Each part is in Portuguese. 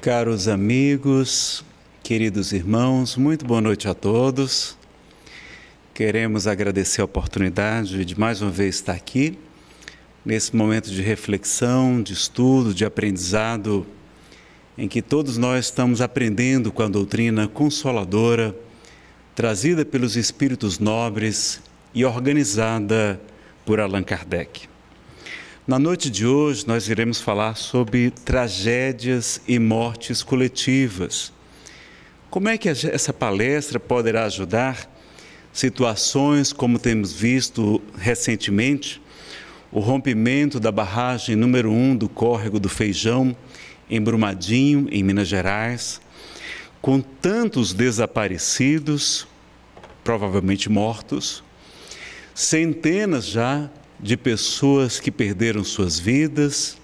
Caros amigos, queridos irmãos, muito boa noite a todos. Queremos agradecer a oportunidade de mais uma vez estar aqui, nesse momento de reflexão, de estudo, de aprendizado, em que todos nós estamos aprendendo com a doutrina consoladora trazida pelos espíritos nobres e organizada por Allan Kardec. Na noite de hoje, nós iremos falar sobre tragédias e mortes coletivas. Como é que essa palestra poderá ajudar situações como temos visto recentemente? O rompimento da barragem número 1 um do córrego do Feijão, em Brumadinho, em Minas Gerais, com tantos desaparecidos, provavelmente mortos, centenas já de pessoas que perderam suas vidas,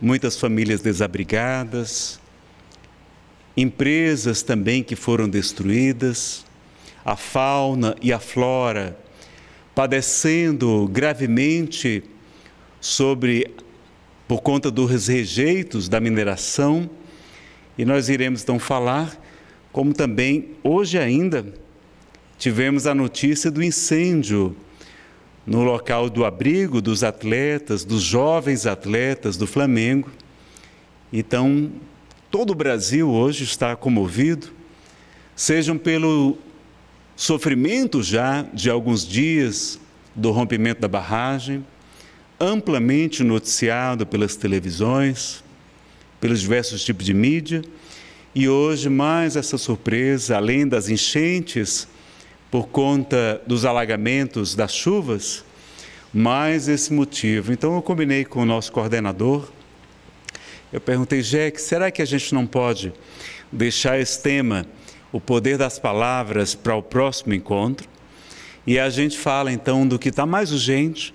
muitas famílias desabrigadas, empresas também que foram destruídas, a fauna e a flora padecendo gravemente sobre por conta dos rejeitos da mineração, e nós iremos então falar como também hoje ainda tivemos a notícia do incêndio no local do abrigo dos atletas, dos jovens atletas do Flamengo. Então, todo o Brasil hoje está comovido, sejam pelo sofrimento já de alguns dias do rompimento da barragem, amplamente noticiado pelas televisões, pelos diversos tipos de mídia, e hoje mais essa surpresa, além das enchentes por conta dos alagamentos, das chuvas, mais esse motivo. Então eu combinei com o nosso coordenador, eu perguntei, Jack, será que a gente não pode deixar esse tema, o poder das palavras, para o próximo encontro? E a gente fala então do que está mais urgente,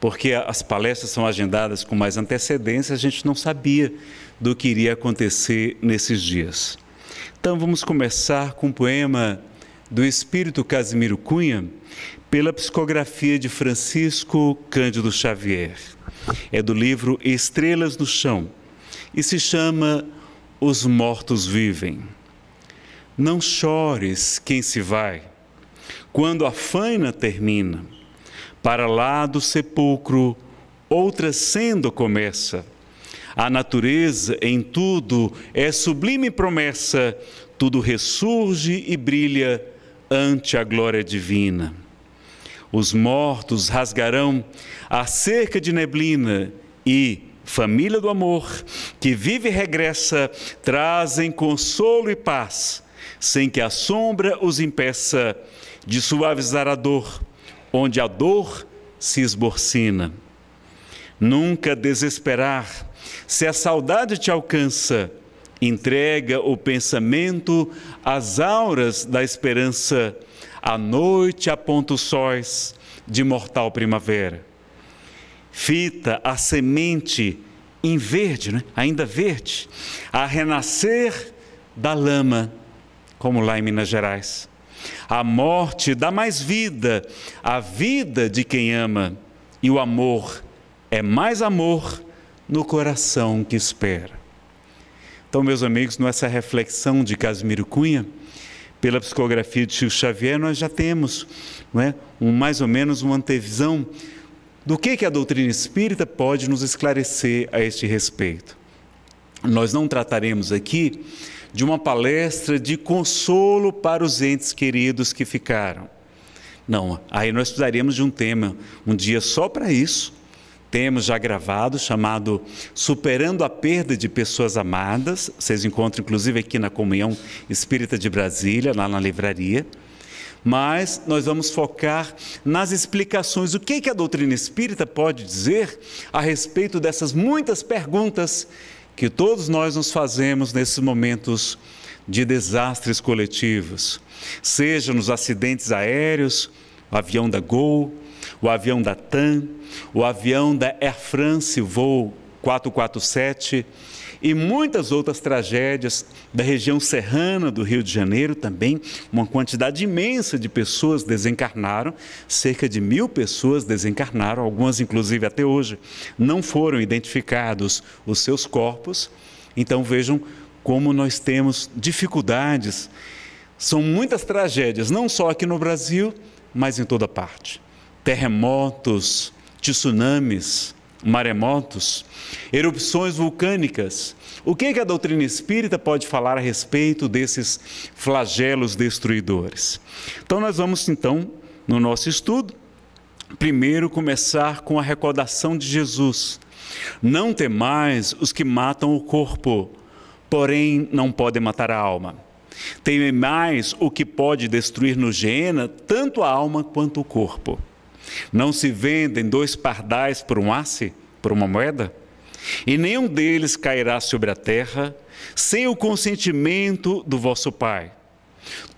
porque as palestras são agendadas com mais antecedência, a gente não sabia do que iria acontecer nesses dias. Então vamos começar com um poema do espírito Casimiro Cunha pela psicografia de Francisco Cândido Xavier. É do livro Estrelas no Chão e se chama Os Mortos Vivem. Não chores quem se vai, quando a faina termina, para lá do sepulcro outra sendo começa. A natureza em tudo é sublime promessa, tudo ressurge e brilha ante a glória divina. Os mortos rasgarão a cerca de neblina e, família do amor, que vive e regressa, trazem consolo e paz, sem que a sombra os impeça de suavizar a dor, onde a dor se esborcina. Nunca desesperar, se a saudade te alcança, entrega o pensamento às auras da esperança, à noite aponta os sóis de mortal primavera. Fita a semente em verde, né? ainda verde, a renascer da lama, como lá em Minas Gerais. A morte dá mais vida, a vida de quem ama, e o amor é mais amor no coração que espera. Então, meus amigos, nessa reflexão de Casimiro Cunha, pela psicografia de Chico Xavier, nós já temos não é, um, mais ou menos uma antevisão do que, que a doutrina espírita pode nos esclarecer a este respeito. Nós não trataremos aqui de uma palestra de consolo para os entes queridos que ficaram. Não, aí nós precisaríamos de um tema, um dia só para isso, temos já gravado, chamado Superando a Perda de Pessoas Amadas. Vocês encontram, inclusive, aqui na Comunhão Espírita de Brasília, lá na livraria. Mas nós vamos focar nas explicações. O que, é que a doutrina espírita pode dizer a respeito dessas muitas perguntas que todos nós nos fazemos nesses momentos de desastres coletivos? Seja nos acidentes aéreos, avião da Gol, o avião da TAM, o avião da Air France, voo 447, e muitas outras tragédias da região serrana do Rio de Janeiro também. Uma quantidade imensa de pessoas desencarnaram, cerca de mil pessoas desencarnaram, algumas inclusive até hoje. Não foram identificados os seus corpos, então vejam como nós temos dificuldades. São muitas tragédias, não só aqui no Brasil, mas em toda parte terremotos, tsunamis, maremotos, erupções vulcânicas. O que, é que a doutrina espírita pode falar a respeito desses flagelos destruidores? Então nós vamos então no nosso estudo primeiro começar com a recordação de Jesus. Não temais os que matam o corpo, porém não podem matar a alma. Temei mais o que pode destruir no Geena tanto a alma quanto o corpo. Não se vendem dois pardais por um asse, por uma moeda? E nenhum deles cairá sobre a terra sem o consentimento do vosso Pai.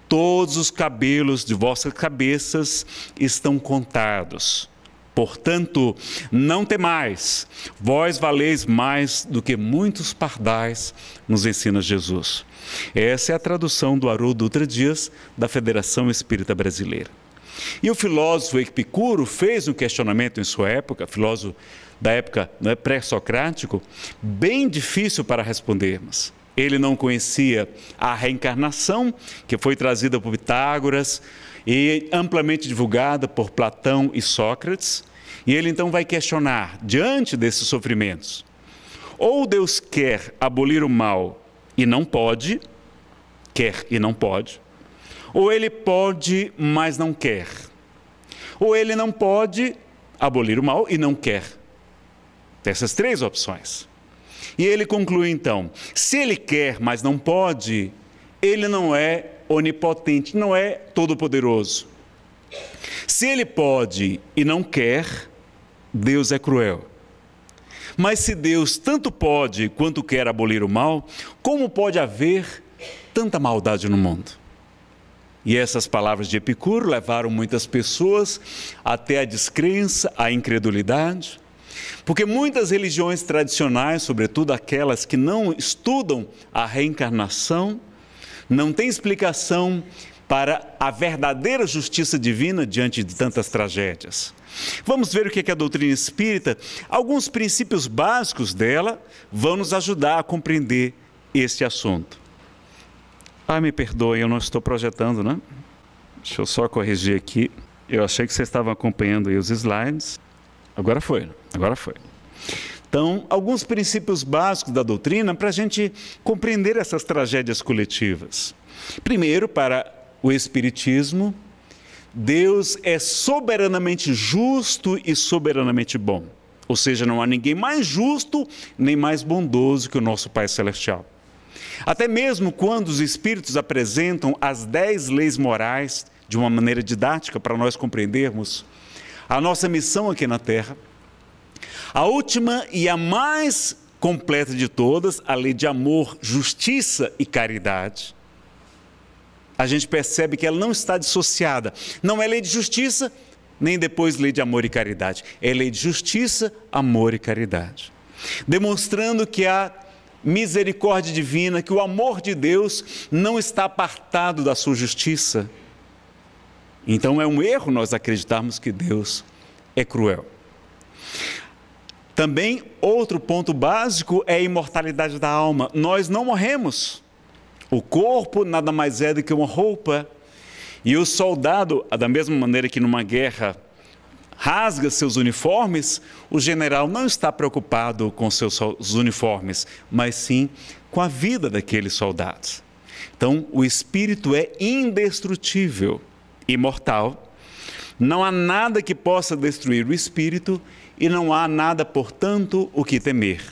Todos os cabelos de vossas cabeças estão contados. Portanto, não temais, vós valeis mais do que muitos pardais, nos ensina Jesus. Essa é a tradução do Haroldo Dutra Dias, da Federação Espírita Brasileira. E o filósofo Epicuro fez um questionamento em sua época, filósofo da época né, pré-socrático, bem difícil para respondermos. Ele não conhecia a reencarnação, que foi trazida por Pitágoras e amplamente divulgada por Platão e Sócrates. E ele então vai questionar, diante desses sofrimentos, ou Deus quer abolir o mal e não pode, quer e não pode, ou ele pode, mas não quer. Ou ele não pode abolir o mal e não quer. essas três opções. E ele conclui então: se ele quer, mas não pode, ele não é onipotente, não é todo-poderoso. Se ele pode e não quer, Deus é cruel. Mas se Deus tanto pode quanto quer abolir o mal, como pode haver tanta maldade no mundo? E essas palavras de Epicuro levaram muitas pessoas até a descrença, à incredulidade, porque muitas religiões tradicionais, sobretudo aquelas que não estudam a reencarnação, não têm explicação para a verdadeira justiça divina diante de tantas tragédias. Vamos ver o que é a doutrina espírita, alguns princípios básicos dela vão nos ajudar a compreender este assunto. Ah, me perdoe, eu não estou projetando, né? Deixa eu só corrigir aqui. Eu achei que vocês estavam acompanhando aí os slides. Agora foi, agora foi. Então, alguns princípios básicos da doutrina para a gente compreender essas tragédias coletivas. Primeiro, para o Espiritismo, Deus é soberanamente justo e soberanamente bom. Ou seja, não há ninguém mais justo nem mais bondoso que o nosso Pai Celestial. Até mesmo quando os Espíritos apresentam as dez leis morais de uma maneira didática para nós compreendermos a nossa missão aqui na Terra, a última e a mais completa de todas, a lei de amor, justiça e caridade, a gente percebe que ela não está dissociada. Não é lei de justiça, nem depois lei de amor e caridade. É lei de justiça, amor e caridade. Demonstrando que há misericórdia divina, que o amor de Deus não está apartado da sua justiça. Então é um erro nós acreditarmos que Deus é cruel. Também outro ponto básico é a imortalidade da alma. Nós não morremos. O corpo nada mais é do que uma roupa. E o soldado, da mesma maneira que numa guerra rasga seus uniformes, o general não está preocupado com seus uniformes, mas sim com a vida daqueles soldados. Então, o espírito é indestrutível, imortal. Não há nada que possa destruir o espírito e não há nada, portanto, o que temer.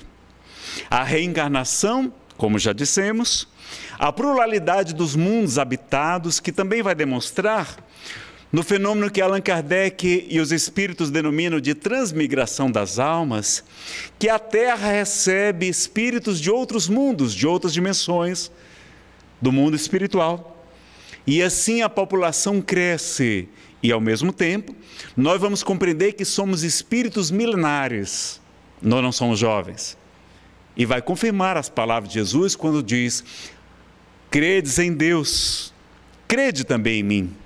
A reencarnação, como já dissemos, a pluralidade dos mundos habitados, que também vai demonstrar no fenômeno que Allan Kardec e os espíritos denominam de transmigração das almas, que a Terra recebe espíritos de outros mundos, de outras dimensões do mundo espiritual. E assim a população cresce, e ao mesmo tempo, nós vamos compreender que somos espíritos milenares, nós não somos jovens. E vai confirmar as palavras de Jesus quando diz: Credes em Deus, crede também em mim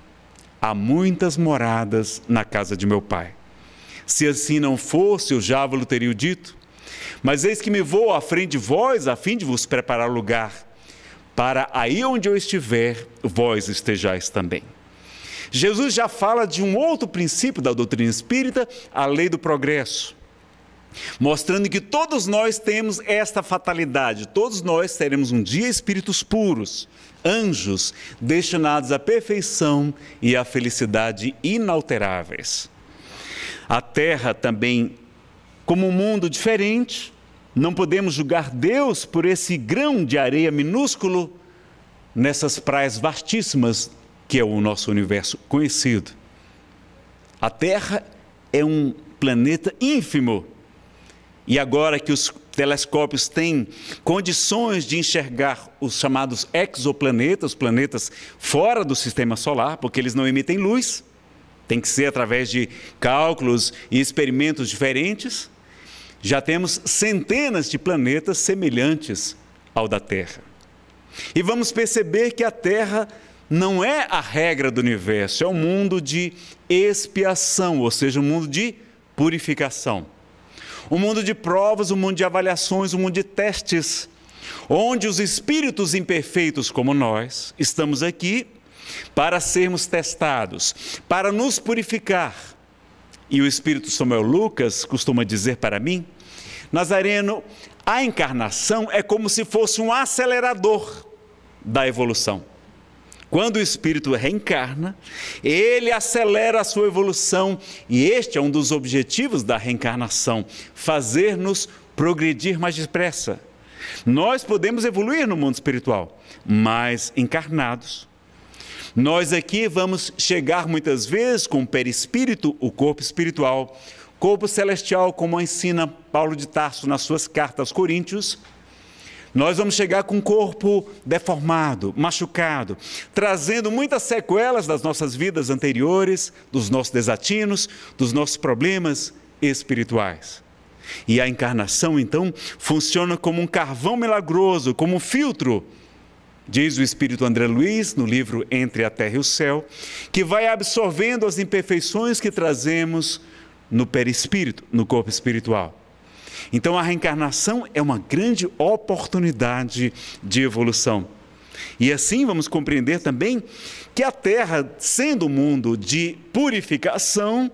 há muitas moradas na casa de meu pai. Se assim não fosse, o já lhe teria dito. Mas eis que me vou à frente de vós, a fim de vos preparar lugar, para aí onde eu estiver, vós estejais também. Jesus já fala de um outro princípio da doutrina espírita, a lei do progresso, mostrando que todos nós temos esta fatalidade, todos nós teremos um dia espíritos puros, anjos destinados à perfeição e à felicidade inalteráveis. A terra também, como um mundo diferente, não podemos julgar Deus por esse grão de areia minúsculo nessas praias vastíssimas que é o nosso universo conhecido. A Terra é um planeta ínfimo. E agora que os telescópios têm condições de enxergar os chamados exoplanetas, planetas fora do sistema solar, porque eles não emitem luz. Tem que ser através de cálculos e experimentos diferentes. Já temos centenas de planetas semelhantes ao da Terra. E vamos perceber que a Terra não é a regra do universo, é um mundo de expiação, ou seja, um mundo de purificação um mundo de provas, um mundo de avaliações, um mundo de testes, onde os espíritos imperfeitos como nós estamos aqui para sermos testados, para nos purificar. E o espírito Samuel Lucas costuma dizer para mim, Nazareno, a encarnação é como se fosse um acelerador da evolução. Quando o espírito reencarna, ele acelera a sua evolução e este é um dos objetivos da reencarnação: fazer-nos progredir mais depressa. Nós podemos evoluir no mundo espiritual, mas encarnados. Nós aqui vamos chegar muitas vezes com o perispírito, o corpo espiritual, corpo celestial, como ensina Paulo de Tarso nas suas cartas aos Coríntios, nós vamos chegar com o corpo deformado, machucado, trazendo muitas sequelas das nossas vidas anteriores, dos nossos desatinos, dos nossos problemas espirituais. E a encarnação, então, funciona como um carvão milagroso, como um filtro, diz o Espírito André Luiz no livro Entre a Terra e o Céu, que vai absorvendo as imperfeições que trazemos no perispírito, no corpo espiritual então a reencarnação é uma grande oportunidade de evolução. E assim vamos compreender também que a Terra, sendo um mundo de purificação,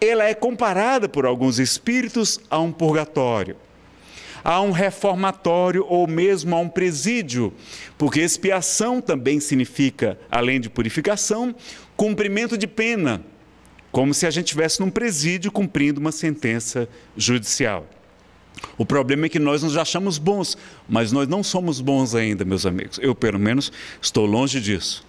ela é comparada por alguns espíritos a um purgatório, a um reformatório ou mesmo a um presídio, porque expiação também significa, além de purificação, cumprimento de pena como se a gente estivesse num presídio cumprindo uma sentença judicial. O problema é que nós nos achamos bons, mas nós não somos bons ainda, meus amigos. Eu, pelo menos, estou longe disso.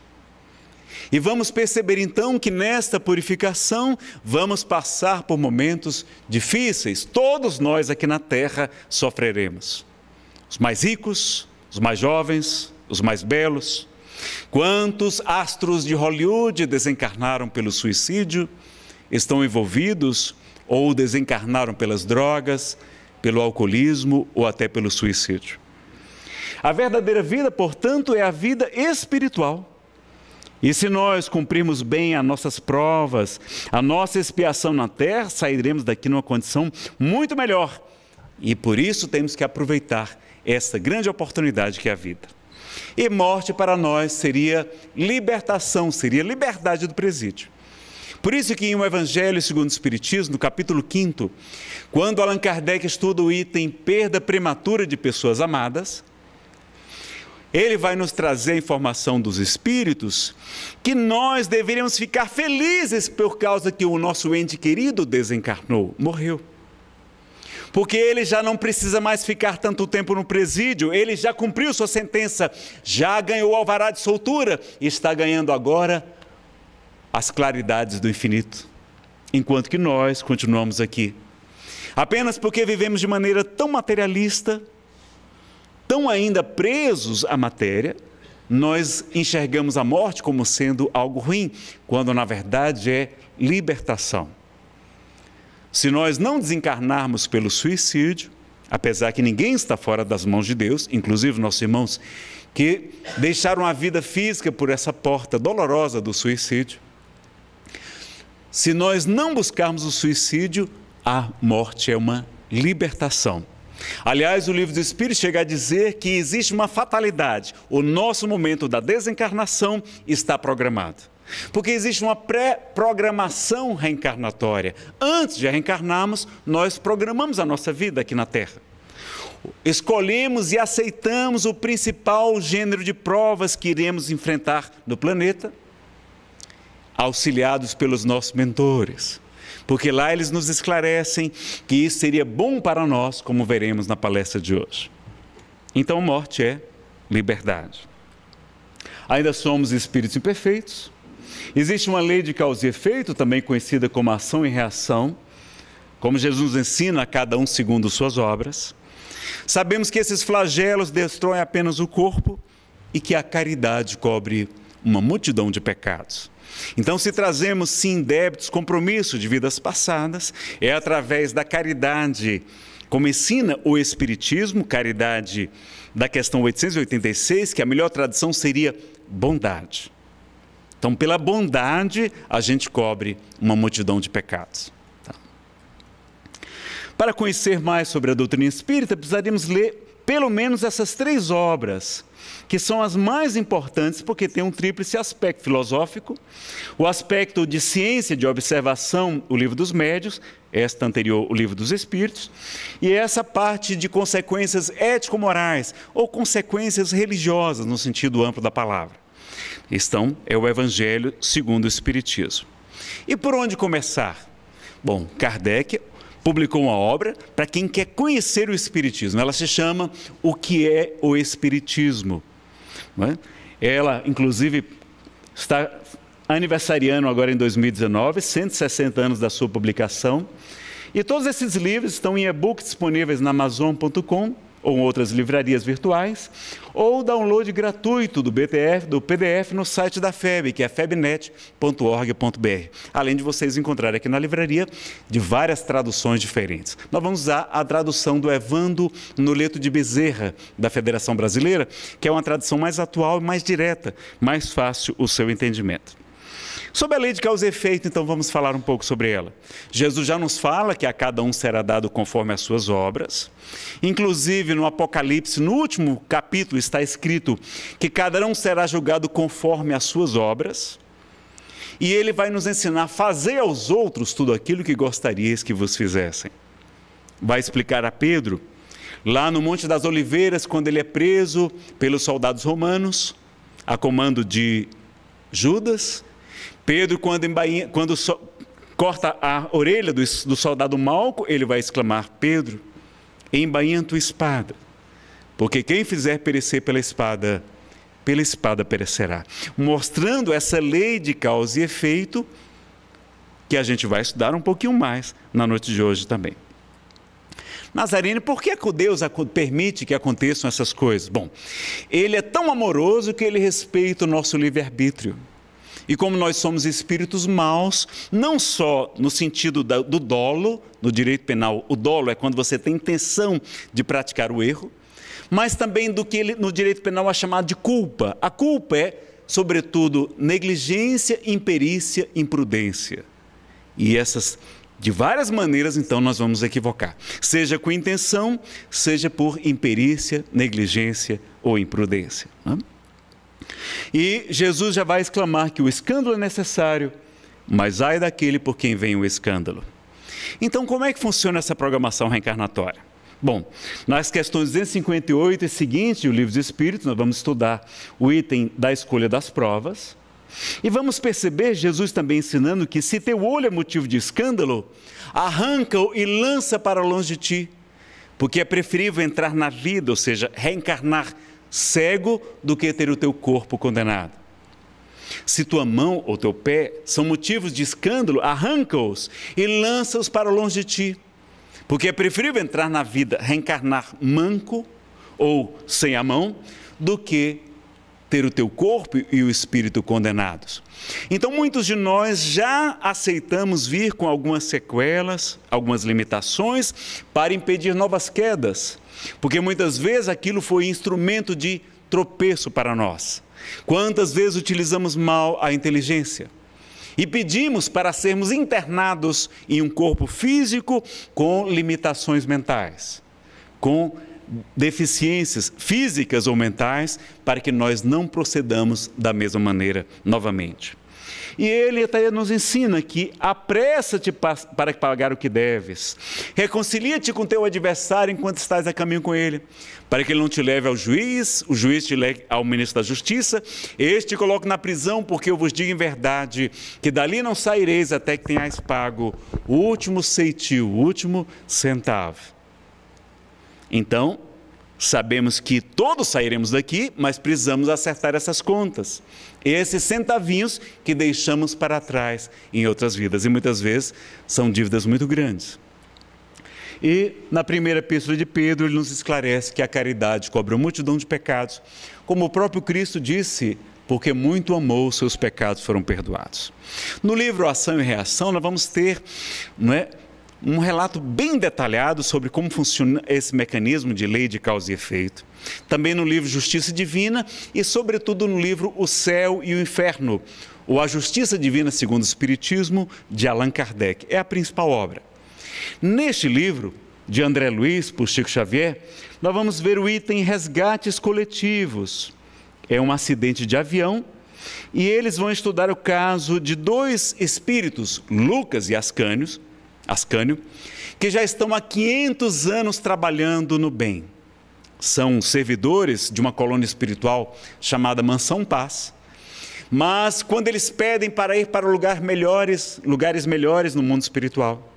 E vamos perceber então que nesta purificação vamos passar por momentos difíceis. Todos nós aqui na terra sofreremos. Os mais ricos, os mais jovens, os mais belos. Quantos astros de Hollywood desencarnaram pelo suicídio? estão envolvidos ou desencarnaram pelas drogas, pelo alcoolismo ou até pelo suicídio. A verdadeira vida, portanto, é a vida espiritual. E se nós cumprirmos bem as nossas provas, a nossa expiação na terra, sairemos daqui numa condição muito melhor. E por isso temos que aproveitar essa grande oportunidade que é a vida. E morte para nós seria libertação, seria liberdade do presídio. Por isso que em um Evangelho segundo o Espiritismo, no capítulo 5, quando Allan Kardec estuda o item perda prematura de pessoas amadas, ele vai nos trazer a informação dos espíritos que nós deveríamos ficar felizes por causa que o nosso ente querido desencarnou, morreu. Porque ele já não precisa mais ficar tanto tempo no presídio, ele já cumpriu sua sentença, já ganhou o alvará de soltura e está ganhando agora as claridades do infinito, enquanto que nós continuamos aqui. Apenas porque vivemos de maneira tão materialista, tão ainda presos à matéria, nós enxergamos a morte como sendo algo ruim, quando na verdade é libertação. Se nós não desencarnarmos pelo suicídio, apesar que ninguém está fora das mãos de Deus, inclusive nossos irmãos que deixaram a vida física por essa porta dolorosa do suicídio, se nós não buscarmos o suicídio, a morte é uma libertação. Aliás, o livro do Espírito chega a dizer que existe uma fatalidade. O nosso momento da desencarnação está programado. Porque existe uma pré-programação reencarnatória. Antes de reencarnarmos, nós programamos a nossa vida aqui na Terra. Escolhemos e aceitamos o principal gênero de provas que iremos enfrentar no planeta auxiliados pelos nossos mentores, porque lá eles nos esclarecem que isso seria bom para nós, como veremos na palestra de hoje. Então, morte é liberdade. Ainda somos espíritos imperfeitos. Existe uma lei de causa e efeito, também conhecida como ação e reação, como Jesus ensina a cada um segundo suas obras. Sabemos que esses flagelos destroem apenas o corpo e que a caridade cobre uma multidão de pecados. Então, se trazemos sim débitos, compromisso de vidas passadas, é através da caridade, como ensina o Espiritismo, caridade da questão 886, que a melhor tradução seria bondade. Então, pela bondade, a gente cobre uma multidão de pecados. Tá. Para conhecer mais sobre a doutrina espírita, precisaríamos ler pelo menos essas três obras, que são as mais importantes porque tem um tríplice aspecto filosófico, o aspecto de ciência de observação, o livro dos médios, esta anterior, o livro dos espíritos, e essa parte de consequências ético-morais ou consequências religiosas no sentido amplo da palavra. Então, é o evangelho segundo o espiritismo. E por onde começar? Bom, Kardec publicou uma obra para quem quer conhecer o Espiritismo. Ela se chama O que é o Espiritismo. É? Ela, inclusive, está aniversariando agora em 2019, 160 anos da sua publicação. E todos esses livros estão em e-book disponíveis na Amazon.com ou outras livrarias virtuais, ou download gratuito do, BTF, do PDF no site da FEB, que é febnet.org.br. Além de vocês encontrarem aqui na livraria de várias traduções diferentes. Nós vamos usar a tradução do Evando Noleto de Bezerra, da Federação Brasileira, que é uma tradução mais atual e mais direta, mais fácil o seu entendimento. Sobre a lei de causa e efeito, então vamos falar um pouco sobre ela. Jesus já nos fala que a cada um será dado conforme as suas obras. Inclusive no Apocalipse, no último capítulo, está escrito que cada um será julgado conforme as suas obras. E ele vai nos ensinar a fazer aos outros tudo aquilo que gostarias que vos fizessem. Vai explicar a Pedro, lá no Monte das Oliveiras, quando ele é preso pelos soldados romanos, a comando de Judas, Pedro, quando, embainha, quando so, corta a orelha do, do soldado Malco, ele vai exclamar: Pedro, embainha tua espada, porque quem fizer perecer pela espada, pela espada perecerá. Mostrando essa lei de causa e efeito, que a gente vai estudar um pouquinho mais na noite de hoje também. Nazarene, por que é Deus permite que aconteçam essas coisas? Bom, ele é tão amoroso que ele respeita o nosso livre-arbítrio. E como nós somos espíritos maus, não só no sentido do dolo, no direito penal, o dolo é quando você tem intenção de praticar o erro, mas também do que ele, no direito penal é chamado de culpa. A culpa é, sobretudo, negligência, imperícia, imprudência. E essas, de várias maneiras, então, nós vamos equivocar. Seja com intenção, seja por imperícia, negligência ou imprudência. Não? Né? E Jesus já vai exclamar que o escândalo é necessário, mas ai daquele por quem vem o escândalo. Então, como é que funciona essa programação reencarnatória? Bom, nas questões 258 e seguinte do Livro dos Espíritos, nós vamos estudar o item da escolha das provas. E vamos perceber Jesus também ensinando que se teu olho é motivo de escândalo, arranca-o e lança para longe de ti, porque é preferível entrar na vida, ou seja, reencarnar cego do que ter o teu corpo condenado. Se tua mão ou teu pé são motivos de escândalo, arranca-os e lança-os para longe de ti. Porque é preferível entrar na vida, reencarnar manco ou sem a mão, do que ter o teu corpo e o espírito condenados. Então, muitos de nós já aceitamos vir com algumas sequelas, algumas limitações, para impedir novas quedas, porque muitas vezes aquilo foi instrumento de tropeço para nós. Quantas vezes utilizamos mal a inteligência? E pedimos para sermos internados em um corpo físico com limitações mentais, com limitações deficiências físicas ou mentais para que nós não procedamos da mesma maneira novamente. E ele até nos ensina que apressa-te para pagar o que deves. Reconcilia-te com teu adversário enquanto estás a caminho com ele, para que ele não te leve ao juiz, o juiz te leve ao ministro da justiça, este coloque na prisão, porque eu vos digo em verdade que dali não saireis até que tenhais pago o último ceitil, o último centavo. Então, sabemos que todos sairemos daqui, mas precisamos acertar essas contas. Esses centavinhos que deixamos para trás em outras vidas. E muitas vezes são dívidas muito grandes. E na primeira epístola de Pedro, ele nos esclarece que a caridade cobre uma multidão de pecados, como o próprio Cristo disse, porque muito amou, seus pecados foram perdoados. No livro Ação e Reação, nós vamos ter não é, um relato bem detalhado sobre como funciona esse mecanismo de lei de causa e efeito. Também no livro Justiça Divina e, sobretudo, no livro O Céu e o Inferno, ou A Justiça Divina segundo o Espiritismo, de Allan Kardec. É a principal obra. Neste livro, de André Luiz por Chico Xavier, nós vamos ver o item Resgates Coletivos. É um acidente de avião e eles vão estudar o caso de dois espíritos, Lucas e Ascânios, Ascânio, que já estão há 500 anos trabalhando no bem. São servidores de uma colônia espiritual chamada Mansão Paz. Mas quando eles pedem para ir para lugar melhores, lugares melhores no mundo espiritual,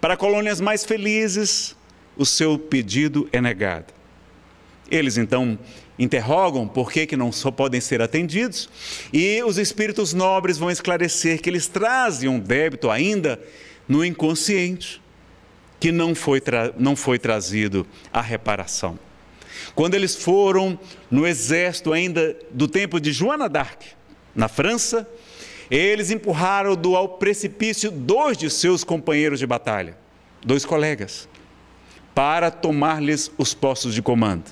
para colônias mais felizes, o seu pedido é negado. Eles então interrogam por que, que não só podem ser atendidos, e os espíritos nobres vão esclarecer que eles trazem um débito ainda no inconsciente que não foi, não foi trazido a reparação. Quando eles foram no exército ainda do tempo de Joana d'Arc, na França, eles empurraram do ao precipício dois de seus companheiros de batalha, dois colegas, para tomar-lhes os postos de comando.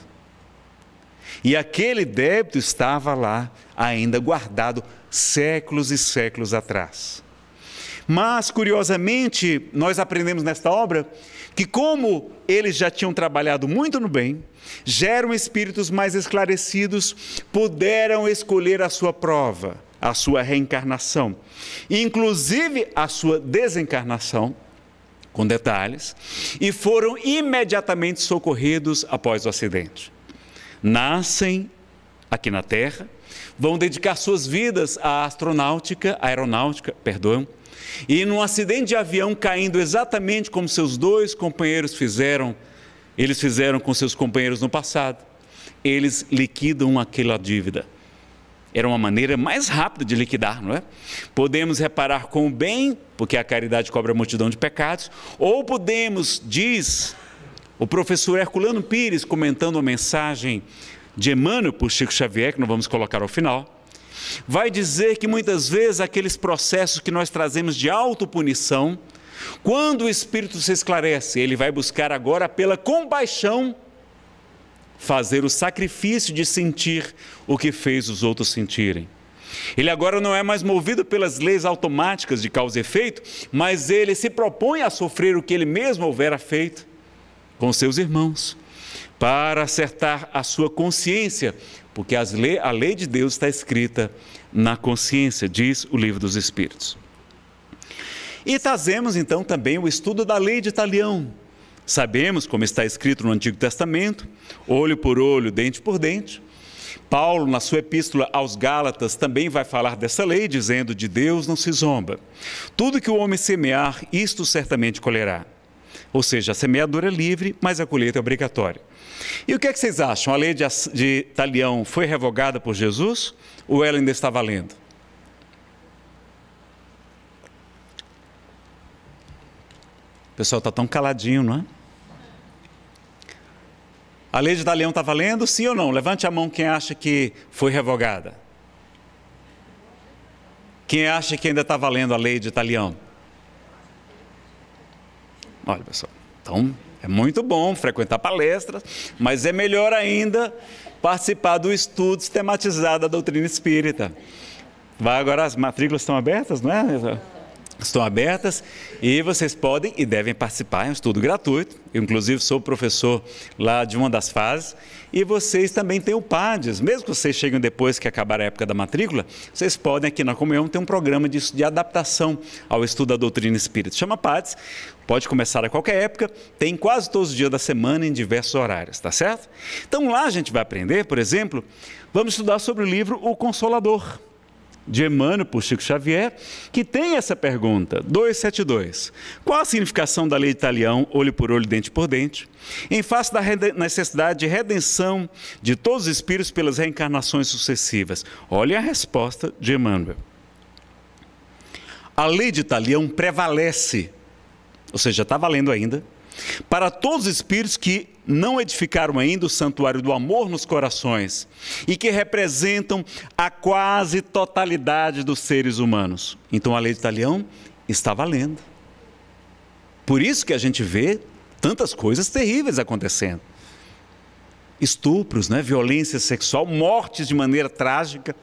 E aquele débito estava lá ainda guardado séculos e séculos atrás. Mas, curiosamente, nós aprendemos nesta obra que, como eles já tinham trabalhado muito no bem, geram espíritos mais esclarecidos, puderam escolher a sua prova, a sua reencarnação, inclusive a sua desencarnação, com detalhes, e foram imediatamente socorridos após o acidente. Nascem aqui na Terra, vão dedicar suas vidas à astronáutica, aeronáutica, perdão, e num acidente de avião caindo exatamente como seus dois companheiros fizeram, eles fizeram com seus companheiros no passado. Eles liquidam aquela dívida. Era uma maneira mais rápida de liquidar, não é? Podemos reparar com o bem, porque a caridade cobra a multidão de pecados, ou podemos, diz o professor Herculano Pires, comentando a mensagem de Emmanuel por Chico Xavier, que não vamos colocar ao final, vai dizer que muitas vezes aqueles processos que nós trazemos de autopunição, quando o espírito se esclarece, ele vai buscar agora pela compaixão fazer o sacrifício de sentir o que fez os outros sentirem. Ele agora não é mais movido pelas leis automáticas de causa e efeito, mas ele se propõe a sofrer o que ele mesmo houvera feito com seus irmãos, para acertar a sua consciência porque a lei de Deus está escrita na consciência, diz o livro dos Espíritos. E trazemos então também o estudo da lei de Italião. Sabemos, como está escrito no Antigo Testamento, olho por olho, dente por dente. Paulo, na sua epístola aos Gálatas, também vai falar dessa lei, dizendo: De Deus não se zomba. Tudo que o homem semear, isto certamente colherá. Ou seja, a semeadura é livre, mas a colheita é obrigatória. E o que, é que vocês acham? A lei de, de Talião foi revogada por Jesus ou ela ainda está valendo? O pessoal está tão caladinho, não é? A lei de Talião está valendo, sim ou não? Levante a mão quem acha que foi revogada. Quem acha que ainda está valendo a lei de Talião? Olha, pessoal, então é muito bom frequentar palestras, mas é melhor ainda participar do estudo sistematizado da doutrina espírita. Vai agora, as matrículas estão abertas, não é? estão abertas e vocês podem e devem participar, é um estudo gratuito. Eu, inclusive, sou professor lá de uma das fases. E vocês também têm o PADES, mesmo que vocês cheguem depois que acabar a época da matrícula, vocês podem aqui na Comunhão ter um programa de, de adaptação ao estudo da doutrina espírita. Chama PADES, pode começar a qualquer época, tem quase todos os dias da semana em diversos horários, tá certo? Então lá a gente vai aprender, por exemplo, vamos estudar sobre o livro O Consolador de Emmanuel por Chico Xavier, que tem essa pergunta, 272. Qual a significação da lei de Italião, olho por olho, dente por dente, em face da necessidade de redenção de todos os espíritos pelas reencarnações sucessivas? Olha a resposta de Emmanuel. A lei de Italião prevalece, ou seja, está valendo ainda, para todos os espíritos que não edificaram ainda o santuário do amor nos corações e que representam a quase totalidade dos seres humanos. Então a lei de Italião está valendo. Por isso que a gente vê tantas coisas terríveis acontecendo. Estupros, né? violência sexual, mortes de maneira trágica.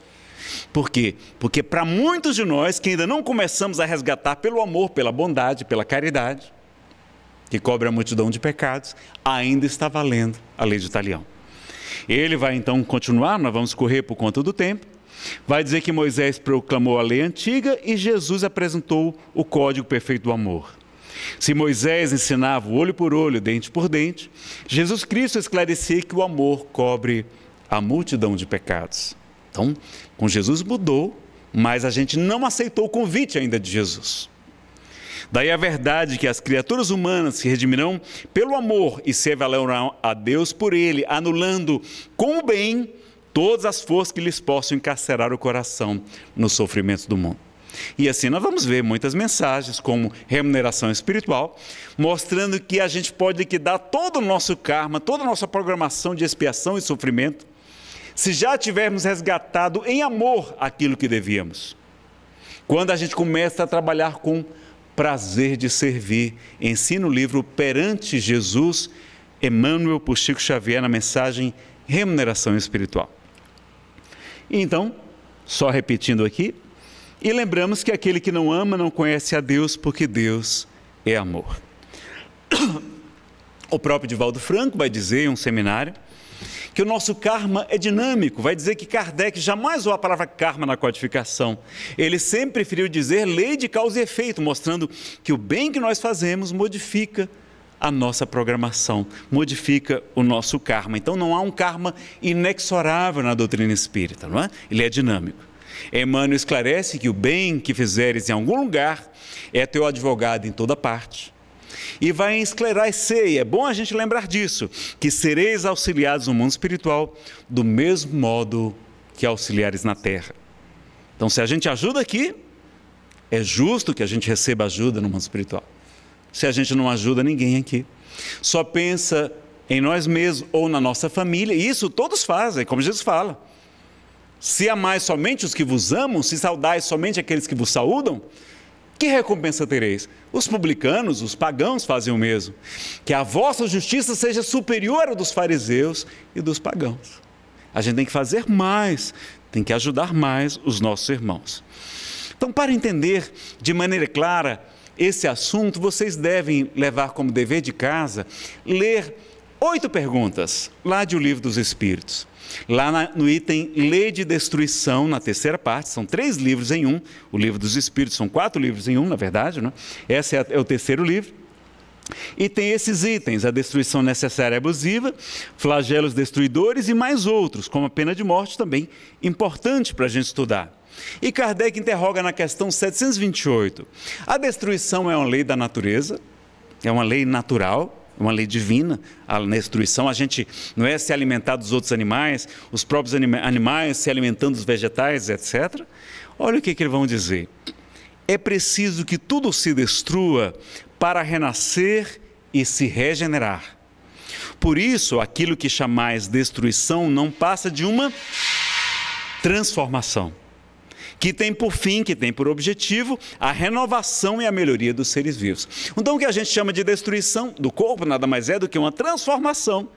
Por quê? Porque para muitos de nós que ainda não começamos a resgatar pelo amor, pela bondade, pela caridade, que cobre a multidão de pecados, ainda está valendo a lei de Italião. Ele vai então continuar, nós vamos correr por conta do tempo. Vai dizer que Moisés proclamou a lei antiga e Jesus apresentou o código perfeito do amor. Se Moisés ensinava olho por olho, dente por dente, Jesus Cristo esclarecia que o amor cobre a multidão de pecados. Então, com Jesus mudou, mas a gente não aceitou o convite ainda de Jesus. Daí a verdade que as criaturas humanas se redimirão pelo amor e servirão a Deus por ele, anulando com o bem todas as forças que lhes possam encarcerar o coração nos sofrimentos do mundo. E assim nós vamos ver muitas mensagens, como remuneração espiritual, mostrando que a gente pode liquidar todo o nosso karma, toda a nossa programação de expiação e sofrimento, se já tivermos resgatado em amor aquilo que devíamos. Quando a gente começa a trabalhar com prazer de servir. Ensina o livro Perante Jesus, Emmanuel por Chico Xavier, na mensagem Remuneração Espiritual. Então, só repetindo aqui, e lembramos que aquele que não ama não conhece a Deus, porque Deus é amor. O próprio Divaldo Franco vai dizer em um seminário que o nosso karma é dinâmico. Vai dizer que Kardec jamais usou a palavra karma na codificação. Ele sempre preferiu dizer lei de causa e efeito, mostrando que o bem que nós fazemos modifica a nossa programação, modifica o nosso karma. Então não há um karma inexorável na doutrina espírita, não é? Ele é dinâmico. Emmanuel esclarece que o bem que fizeres em algum lugar é teu advogado em toda parte e vai esclarecer, e é bom a gente lembrar disso, que sereis auxiliados no mundo espiritual do mesmo modo que auxiliares na terra. Então, se a gente ajuda aqui, é justo que a gente receba ajuda no mundo espiritual. Se a gente não ajuda ninguém aqui, só pensa em nós mesmos ou na nossa família, e isso todos fazem, como Jesus fala. Se amais somente os que vos amam, se saudais somente aqueles que vos saudam, que recompensa tereis? Os publicanos, os pagãos fazem o mesmo. Que a vossa justiça seja superior à dos fariseus e dos pagãos. A gente tem que fazer mais, tem que ajudar mais os nossos irmãos. Então, para entender de maneira clara esse assunto, vocês devem levar como dever de casa ler oito perguntas lá de O Livro dos Espíritos. Lá na, no item Lei de Destruição, na terceira parte, são três livros em um, o livro dos Espíritos são quatro livros em um, na verdade, né? esse é, é o terceiro livro. E tem esses itens: a destruição necessária e abusiva, flagelos destruidores e mais outros, como a pena de morte, também importante para a gente estudar. E Kardec interroga na questão 728: a destruição é uma lei da natureza, é uma lei natural, uma lei divina na destruição. A gente não é se alimentar dos outros animais, os próprios anima animais se alimentando dos vegetais, etc. Olha o que, que eles vão dizer. É preciso que tudo se destrua para renascer e se regenerar. Por isso, aquilo que chamais destruição não passa de uma transformação que tem por fim, que tem por objetivo a renovação e a melhoria dos seres vivos. Então, o que a gente chama de destruição do corpo nada mais é do que uma transformação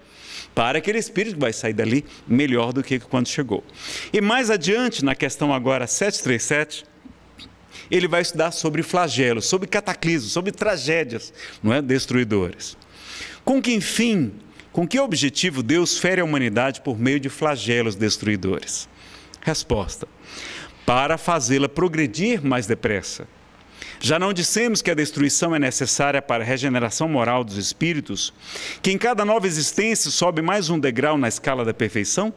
para aquele espírito que vai sair dali melhor do que quando chegou. E mais adiante, na questão agora 737, ele vai estudar sobre flagelos, sobre cataclismos, sobre tragédias, não é, destruidores. Com que fim, com que objetivo Deus fere a humanidade por meio de flagelos destruidores? Resposta: para fazê-la progredir mais depressa. Já não dissemos que a destruição é necessária para a regeneração moral dos espíritos? Que em cada nova existência sobe mais um degrau na escala da perfeição?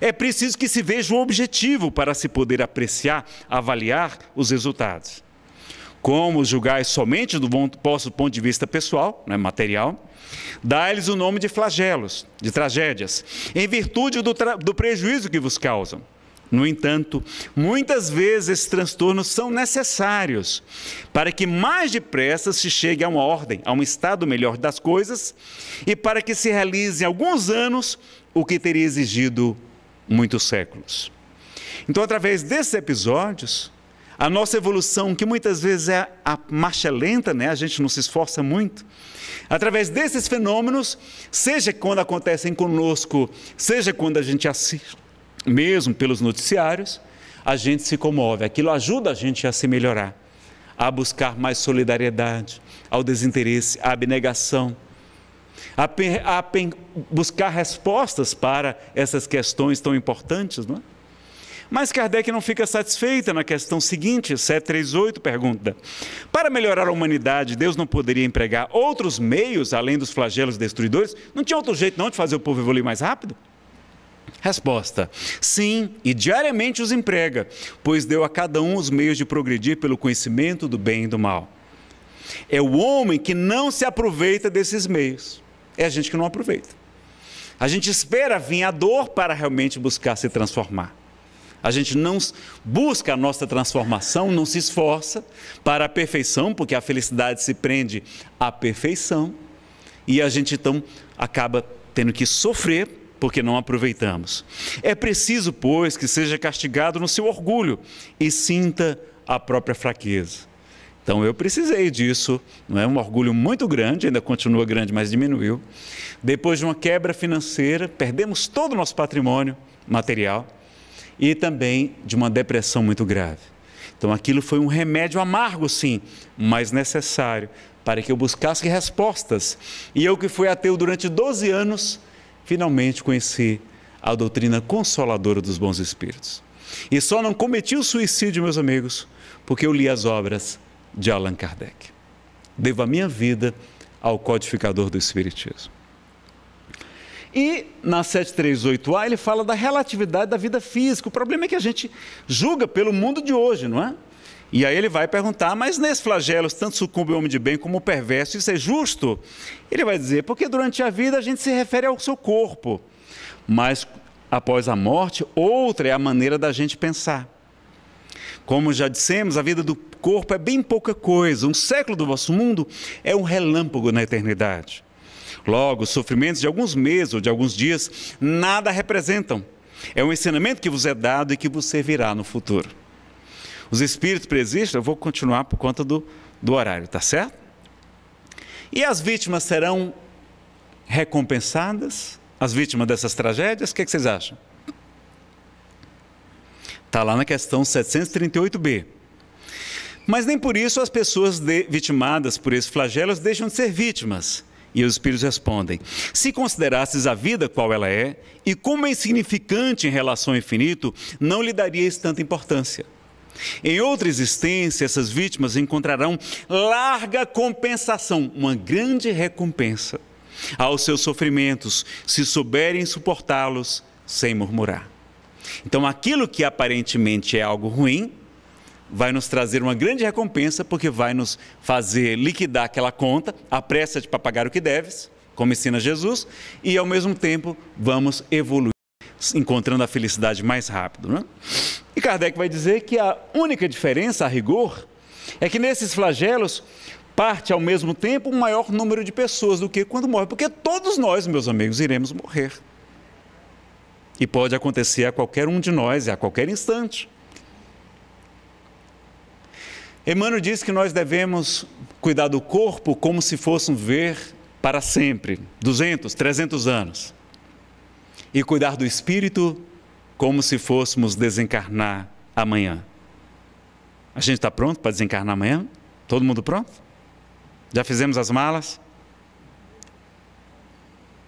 É preciso que se veja o objetivo para se poder apreciar, avaliar os resultados. Como julgais somente do vosso ponto de vista pessoal, né, material, dá-lhes o nome de flagelos, de tragédias, em virtude do, do prejuízo que vos causam. No entanto, muitas vezes esses transtornos são necessários para que mais depressa se chegue a uma ordem, a um estado melhor das coisas e para que se realize em alguns anos o que teria exigido muitos séculos. Então, através desses episódios, a nossa evolução, que muitas vezes é a marcha lenta, né? a gente não se esforça muito, através desses fenômenos, seja quando acontecem conosco, seja quando a gente assiste, mesmo pelos noticiários, a gente se comove. Aquilo ajuda a gente a se melhorar, a buscar mais solidariedade, ao desinteresse, à abnegação, a, a buscar respostas para essas questões tão importantes, não é? Mas Kardec não fica satisfeita na questão seguinte, 738 pergunta: Para melhorar a humanidade, Deus não poderia empregar outros meios além dos flagelos destruidores? Não tinha outro jeito não de fazer o povo evoluir mais rápido? Resposta: Sim, e diariamente os emprega, pois deu a cada um os meios de progredir pelo conhecimento do bem e do mal. É o homem que não se aproveita desses meios. É a gente que não aproveita. A gente espera vir a dor para realmente buscar se transformar. A gente não busca a nossa transformação, não se esforça para a perfeição, porque a felicidade se prende à perfeição. E a gente então acaba tendo que sofrer porque não aproveitamos. É preciso, pois, que seja castigado no seu orgulho e sinta a própria fraqueza. Então eu precisei disso, não é um orgulho muito grande, ainda continua grande, mas diminuiu. Depois de uma quebra financeira, perdemos todo o nosso patrimônio material e também de uma depressão muito grave. Então aquilo foi um remédio amargo, sim, mas necessário para que eu buscasse respostas. E eu que fui ateu durante 12 anos, finalmente conheci a doutrina consoladora dos bons espíritos. E só não cometi o suicídio, meus amigos, porque eu li as obras de Allan Kardec. Devo a minha vida ao codificador do Espiritismo. E na 738A ele fala da relatividade da vida física. O problema é que a gente julga pelo mundo de hoje, não é? E aí ele vai perguntar, mas nesses flagelos tanto sucumbe o homem de bem como o perverso, isso é justo? Ele vai dizer, porque durante a vida a gente se refere ao seu corpo, mas após a morte, outra é a maneira da gente pensar. Como já dissemos, a vida do corpo é bem pouca coisa. Um século do vosso mundo é um relâmpago na eternidade. Logo, os sofrimentos de alguns meses ou de alguns dias nada representam. É um ensinamento que vos é dado e que vos servirá no futuro os espíritos preexistem, eu vou continuar por conta do, do horário, tá certo? E as vítimas serão recompensadas? As vítimas dessas tragédias? O que, é que vocês acham? Está lá na questão 738b. Mas nem por isso as pessoas de, vitimadas por esses flagelos deixam de ser vítimas. E os espíritos respondem: Se considerasses a vida qual ela é, e como é insignificante em relação ao infinito, não lhe darias tanta importância. Em outra existência, essas vítimas encontrarão larga compensação, uma grande recompensa aos seus sofrimentos, se souberem suportá-los sem murmurar. Então, aquilo que aparentemente é algo ruim, vai nos trazer uma grande recompensa, porque vai nos fazer liquidar aquela conta, a pressa de pagar o que deves, como ensina Jesus, e ao mesmo tempo vamos evoluir encontrando a felicidade mais rápido. Né? E Kardec vai dizer que a única diferença, a rigor, é que nesses flagelos parte ao mesmo tempo um maior número de pessoas do que quando morre, porque todos nós, meus amigos, iremos morrer. E pode acontecer a qualquer um de nós e a qualquer instante. Emmanuel diz que nós devemos cuidar do corpo como se fosse um ver para sempre 200, 300 anos e cuidar do espírito como se fôssemos desencarnar amanhã. A gente está pronto para desencarnar amanhã? Todo mundo pronto? Já fizemos as malas?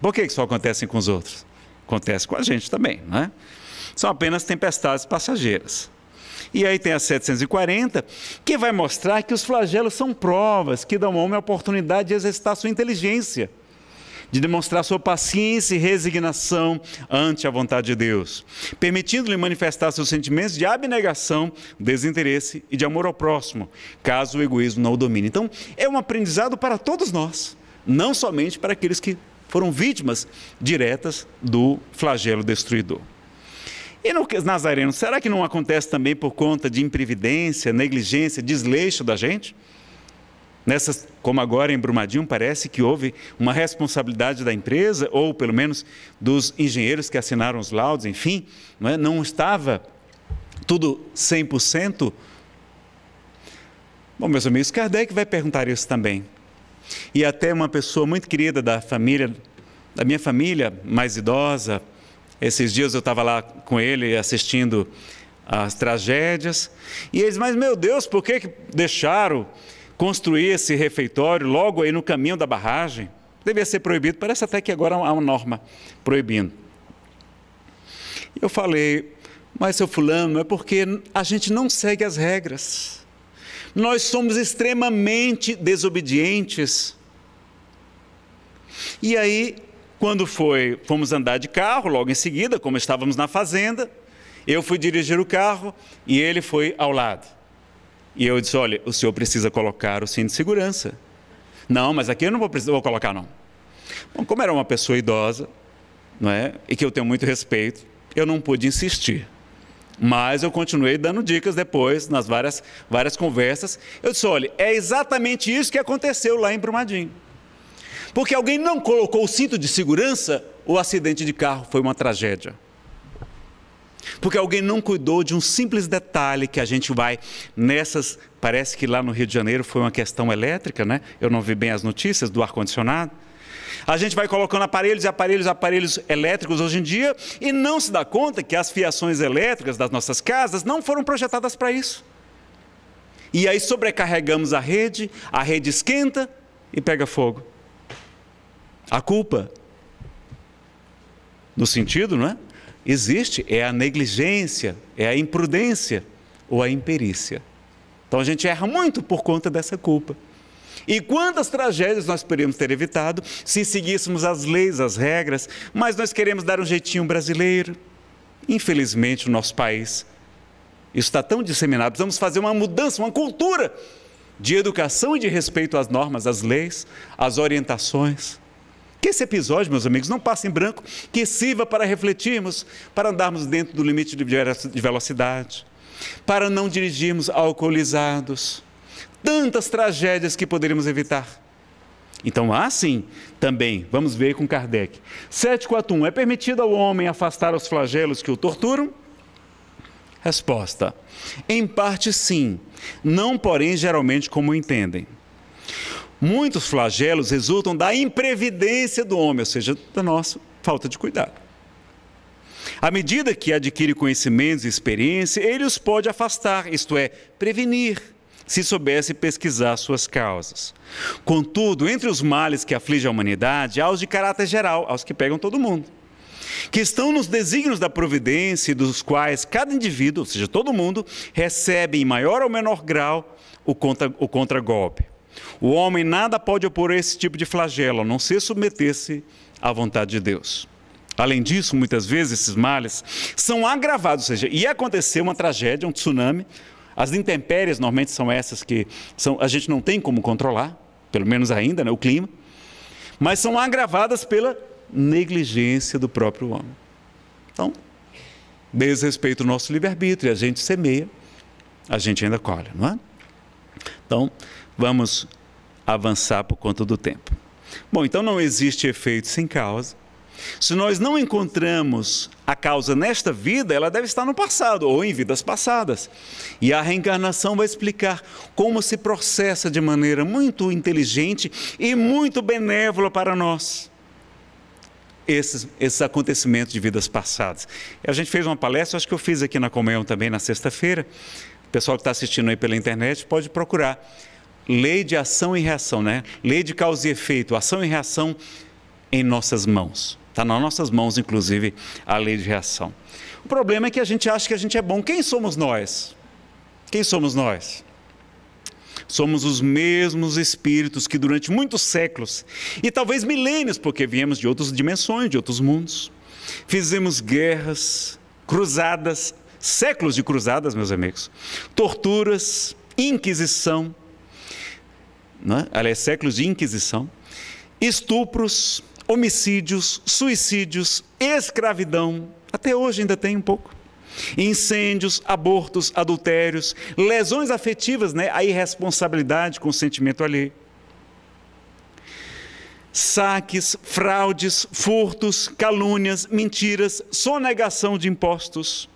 Por que isso acontece com os outros? Acontece com a gente também, não é? São apenas tempestades passageiras. E aí tem a 740, que vai mostrar que os flagelos são provas que dão ao homem a oportunidade de exercitar sua inteligência de demonstrar sua paciência e resignação ante a vontade de Deus, permitindo-lhe manifestar seus sentimentos de abnegação, desinteresse e de amor ao próximo, caso o egoísmo não o domine. Então, é um aprendizado para todos nós, não somente para aqueles que foram vítimas diretas do flagelo destruidor. E no Nazareno, será que não acontece também por conta de imprevidência, negligência, desleixo da gente? Nessas, como agora em Brumadinho, parece que houve uma responsabilidade da empresa, ou pelo menos dos engenheiros que assinaram os laudos, enfim, não, é? não estava tudo 100%. Bom, meus amigos, Kardec vai perguntar isso também. E até uma pessoa muito querida da família, da minha família, mais idosa, esses dias eu estava lá com ele assistindo às tragédias, e eles, mas meu Deus, por que, que deixaram construir esse refeitório logo aí no caminho da barragem. Devia ser proibido, parece até que agora há uma norma proibindo. Eu falei, mas seu fulano, é porque a gente não segue as regras. Nós somos extremamente desobedientes. E aí, quando foi, fomos andar de carro, logo em seguida, como estávamos na fazenda, eu fui dirigir o carro e ele foi ao lado. E eu disse: olha, o senhor precisa colocar o cinto de segurança. Não, mas aqui eu não vou, precisar, vou colocar, não. Bom, como era uma pessoa idosa, não é? e que eu tenho muito respeito, eu não pude insistir. Mas eu continuei dando dicas depois, nas várias, várias conversas. Eu disse: olha, é exatamente isso que aconteceu lá em Brumadinho. Porque alguém não colocou o cinto de segurança, o acidente de carro foi uma tragédia. Porque alguém não cuidou de um simples detalhe que a gente vai nessas. Parece que lá no Rio de Janeiro foi uma questão elétrica, né? Eu não vi bem as notícias do ar-condicionado. A gente vai colocando aparelhos e aparelhos, aparelhos elétricos hoje em dia e não se dá conta que as fiações elétricas das nossas casas não foram projetadas para isso. E aí sobrecarregamos a rede, a rede esquenta e pega fogo. A culpa, no sentido, não é? existe é a negligência, é a imprudência ou a imperícia. Então a gente erra muito por conta dessa culpa. E quantas tragédias nós poderíamos ter evitado se seguíssemos as leis, as regras, mas nós queremos dar um jeitinho brasileiro. Infelizmente, o nosso país isso está tão disseminado. Precisamos fazer uma mudança, uma cultura de educação e de respeito às normas, às leis, às orientações. Que esse episódio, meus amigos, não passe em branco, que sirva para refletirmos, para andarmos dentro do limite de velocidade, para não dirigirmos alcoolizados. Tantas tragédias que poderíamos evitar. Então há ah, sim também, vamos ver com Kardec. 741. É permitido ao homem afastar os flagelos que o torturam? Resposta: Em parte sim, não porém geralmente como entendem muitos flagelos resultam da imprevidência do homem, ou seja, da nossa falta de cuidado. À medida que adquire conhecimentos e experiência, ele os pode afastar, isto é, prevenir, se soubesse pesquisar suas causas. Contudo, entre os males que aflige a humanidade, há os de caráter geral, aos que pegam todo mundo, que estão nos desígnios da providência e dos quais cada indivíduo, ou seja, todo mundo, recebe em maior ou menor grau o, contra, o o homem nada pode opor a esse tipo de flagelo, a não ser submeter-se à vontade de Deus. Além disso, muitas vezes esses males são agravados, ou seja, ia acontecer uma tragédia, um tsunami. As intempéries normalmente são essas que são, a gente não tem como controlar, pelo menos ainda, né, o clima, mas são agravadas pela negligência do próprio homem. Então, desrespeito ao nosso livre-arbítrio, a gente semeia, a gente ainda colhe, não é? Então, Vamos avançar por conta do tempo. Bom, então não existe efeito sem causa. Se nós não encontramos a causa nesta vida, ela deve estar no passado ou em vidas passadas. E a reencarnação vai explicar como se processa de maneira muito inteligente e muito benévola para nós. Esses, esses acontecimentos de vidas passadas. A gente fez uma palestra, acho que eu fiz aqui na Comunhão também na sexta-feira. O pessoal que está assistindo aí pela internet pode procurar lei de ação e reação, né? Lei de causa e efeito, ação e reação em nossas mãos. Está nas nossas mãos, inclusive, a lei de reação. O problema é que a gente acha que a gente é bom. Quem somos nós? Quem somos nós? Somos os mesmos espíritos que durante muitos séculos, e talvez milênios, porque viemos de outras dimensões, de outros mundos, fizemos guerras, cruzadas, séculos de cruzadas, meus amigos, torturas, inquisição, né? aliás, é séculos de Inquisição, estupros, homicídios, suicídios, escravidão, até hoje ainda tem um pouco. Incêndios, abortos, adultérios, lesões afetivas, né? a irresponsabilidade com o sentimento alheio. Saques, fraudes, furtos, calúnias, mentiras, sonegação de impostos,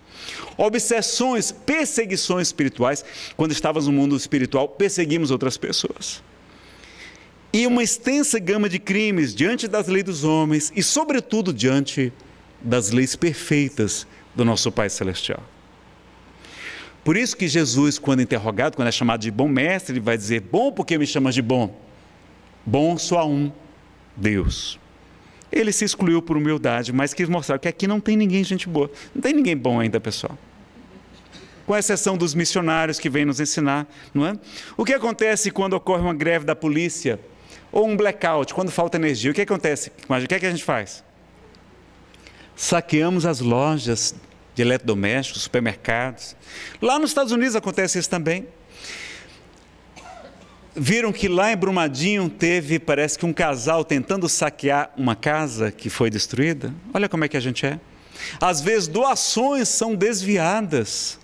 obsessões, perseguições espirituais. Quando estávamos no mundo espiritual, perseguimos outras pessoas e uma extensa gama de crimes diante das leis dos homens e, sobretudo, diante das leis perfeitas do nosso Pai Celestial. Por isso que Jesus, quando interrogado, quando é chamado de bom mestre, ele vai dizer: Bom, porque me chamas de bom? Bom só há um, Deus. Ele se excluiu por humildade, mas quis mostrar que aqui não tem ninguém gente boa, não tem ninguém bom ainda, pessoal. Com exceção dos missionários que vêm nos ensinar, não é? O que acontece quando ocorre uma greve da polícia? Ou um blackout, quando falta energia, o que acontece? o que, é que a gente faz? Saqueamos as lojas de eletrodomésticos, supermercados. Lá nos Estados Unidos acontece isso também. Viram que lá em Brumadinho teve, parece que um casal tentando saquear uma casa que foi destruída? Olha como é que a gente é. Às vezes doações são desviadas.